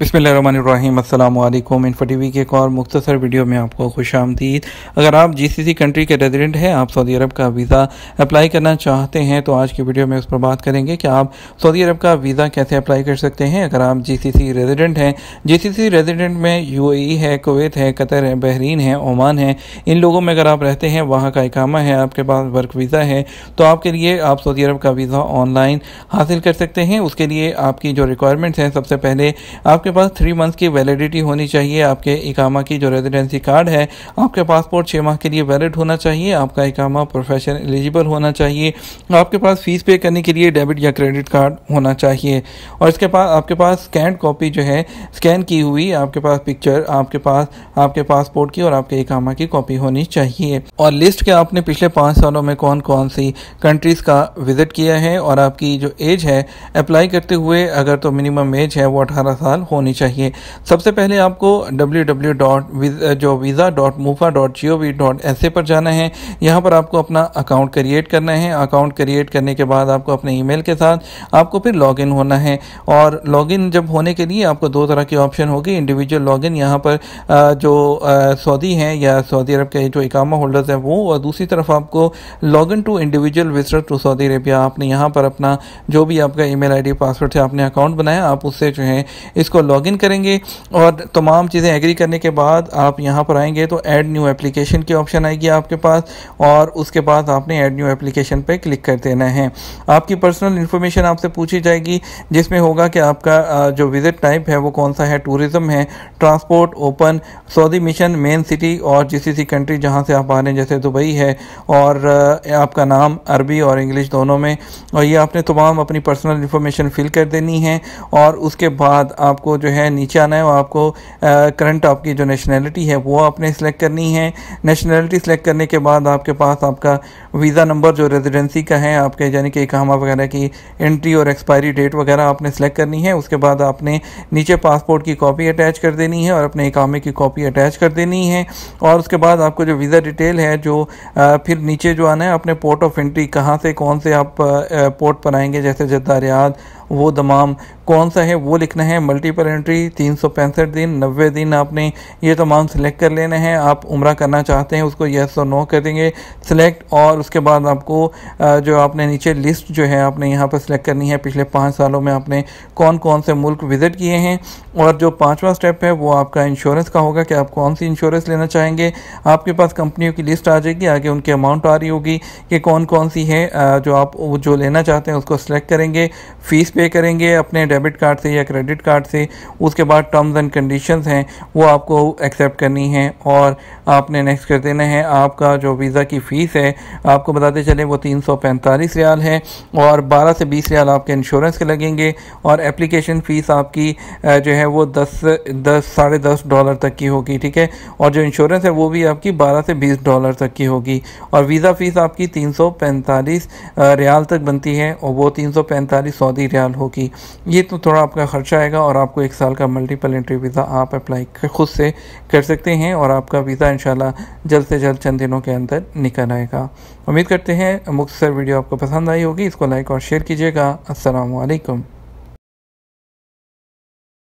बसमिलकुम info T V के एक और मुख्तर वीडियो में आपको खुश आमदीद अगर आप जी सी सी कंट्री के रेजिडेंट हैं आप सऊदी अरब का वीज़ा अप्लाई करना चाहते हैं तो आज की वीडियो में उस पर बात करेंगे कि आप सऊदी अरब का वीज़ा कैसे अप्लाई कर सकते हैं अगर आप जी सी सी रेजिडेंट हैं जी सी सी रेजिडेंट में यू ए है कुवैत है कतर है बहरीन है ओमान है इन लोगों में अगर आप रहते हैं वहाँ का इकामा है आपके पास वर्क वीज़ा है तो आपके लिए आप सऊदी अरब का वीज़ा ऑनलाइन हासिल कर सकते हैं उसके लिए आपकी जो रिक्वायरमेंट्स हैं सबसे पहले आपके आपके पास थ्री मंथ की वैलिडिटी होनी चाहिए आपके इकामा की जो रेजिडेंसी कार्ड है आपके पासपोर्ट छः माह के लिए वैलिड होना चाहिए आपका इकामा प्रोफेशन एलिजिबल होना चाहिए आपके पास फीस पे करने के लिए डेबिट या क्रेडिट कार्ड होना चाहिए और इसके पास आपके पास स्कैन कॉपी जो है स्कैन की हुई आपके पास पिक्चर आपके पास आपके पासपोर्ट की और आपके इकामा की कॉपी होनी चाहिए और लिस्ट के आपने पिछले पाँच सालों में कौन कौन सी कंट्रीज़ का विजिट किया है और आपकी जो एज है अप्लाई करते हुए अगर तो मिनिमम एज है वो अठारह साल हो होनी चाहिए सबसे पहले आपको डब्ल्यू डब्ल्यू डॉट जो visa dot mofa dot G O V dot S A पर जाना है यहाँ पर आपको अपना अकाउंट क्रिएट करना है अकाउंट क्रिएट करने के बाद आपको अपने ईमेल के साथ आपको फिर इन होना है और इन जब होने के लिए आपको दो तरह की ऑप्शन होगी इंडिविजुअल लॉग इन यहाँ पर जो सऊदी हैं या सऊदी अरब के जो इकामा होल्डर्स हैं वो और दूसरी तरफ आपको log in to individual visitor to Saudi Arabia आपने यहाँ पर अपना जो भी आपका ईमेल आईडी पासवर्ड से आपने अकाउंट बनाया आप उससे जो है इसको लॉगिन करेंगे और तमाम चीज़ें एग्री करने के बाद आप यहाँ पर आएंगे तो ऐड न्यू एप्लीकेशन की ऑप्शन आएगी आपके पास और उसके बाद आपने ऐड न्यू एप्लीकेशन पर क्लिक कर देना है आपकी पर्सनल इन्फॉर्मेशन आपसे पूछी जाएगी जिसमें होगा कि आपका जो विज़िट टाइप है वो कौन सा है टूरिज़्म है transport open Saudi mission main city और जिस कंट्री जहाँ से आप आ रहे हैं जैसे दुबई है और आपका नाम अरबी और इंग्लिश दोनों में और ये आपने तमाम अपनी पर्सनल इन्फॉर्मेशन फिल कर देनी है और उसके बाद आपको जो है नीचे आना है वो आपको करंट आपकी जो नेशनैलिटी है वो आपने सेलेक्ट करनी है नेशनैलिटी सेलेक्ट करने के बाद आपके पास आपका वीज़ा नंबर जो रेजिडेंसी का है आपके यानी कि काम वगैरह की एंट्री और एक्सपायरी डेट वगैरह आपने सेलेक्ट करनी है उसके बाद आपने नीचे पासपोर्ट की कॉपी अटैच कर देनी है और अपने इकामे की कॉपी अटैच कर देनी है और उसके बाद आपको जो वीज़ा डिटेल है जो आ, फिर नीचे जो आना है अपने पोर्ट ऑफ एंट्री कहाँ से कौन से आप आ, पोर्ट पर आएंगे जैसे जद्दा रियाद वो तमाम कौन सा है वो लिखना है मल्टीपल एंट्री तीन सौ पैंसठ दिन नब्बे दिन आपने ये तमाम सिलेक्ट कर लेने हैं आप उम्र करना चाहते हैं उसको यस और नो कर देंगे सिलेक्ट और उसके बाद आपको जो आपने नीचे लिस्ट जो है आपने यहाँ पर सिलेक्ट करनी है पिछले पाँच सालों में आपने कौन कौन से मुल्क विज़िट किए हैं और जो पाँचवा स्टेप है वो आपका इंश्योरेंस का होगा कि आप कौन सी इंश्योरेंस लेना चाहेंगे आपके पास कंपनियों की लिस्ट आ जाएगी आगे उनकी अमाउंट आ रही होगी कि कौन कौन सी है जो आप जो लेना चाहते हैं उसको सेलेक्ट करेंगे फीस पे करेंगे अपने डेबिट कार्ड से या क्रेडिट कार्ड से उसके बाद टर्म्स एंड कंडीशंस हैं वो आपको एक्सेप्ट करनी है और आपने नेक्स्ट कर देना है आपका जो वीज़ा की फ़ीस है आपको बताते चले वो तीन सौ पैंतालीस रियाल है और बारह से बीस रियाल आपके इंश्योरेंस के लगेंगे और एप्लीकेशन फ़ीस आपकी जो है वो दस दस साढ़े दस डॉलर तक की होगी ठीक है और जो इंश्योरेंस है वो भी आपकी बारह से बीस डॉलर तक की होगी और वीज़ा फ़ीस आपकी तीन सौ पैंतालीस रियाल तक बनती है और वो तीन सौ पैंतालीस सऊदी रियाल ख्याल हो कि ये तो थोड़ा आपका ख़र्चा आएगा और आपको एक साल का मल्टीपल एंट्री वीज़ा आप अप्लाई ख़ुद से कर सकते हैं और आपका वीज़ा इन जल्द से जल्द चंद दिनों के अंदर निकल आएगा उम्मीद करते हैं मुख्तर वीडियो आपको पसंद आई होगी इसको लाइक और शेयर कीजिएगा असलकम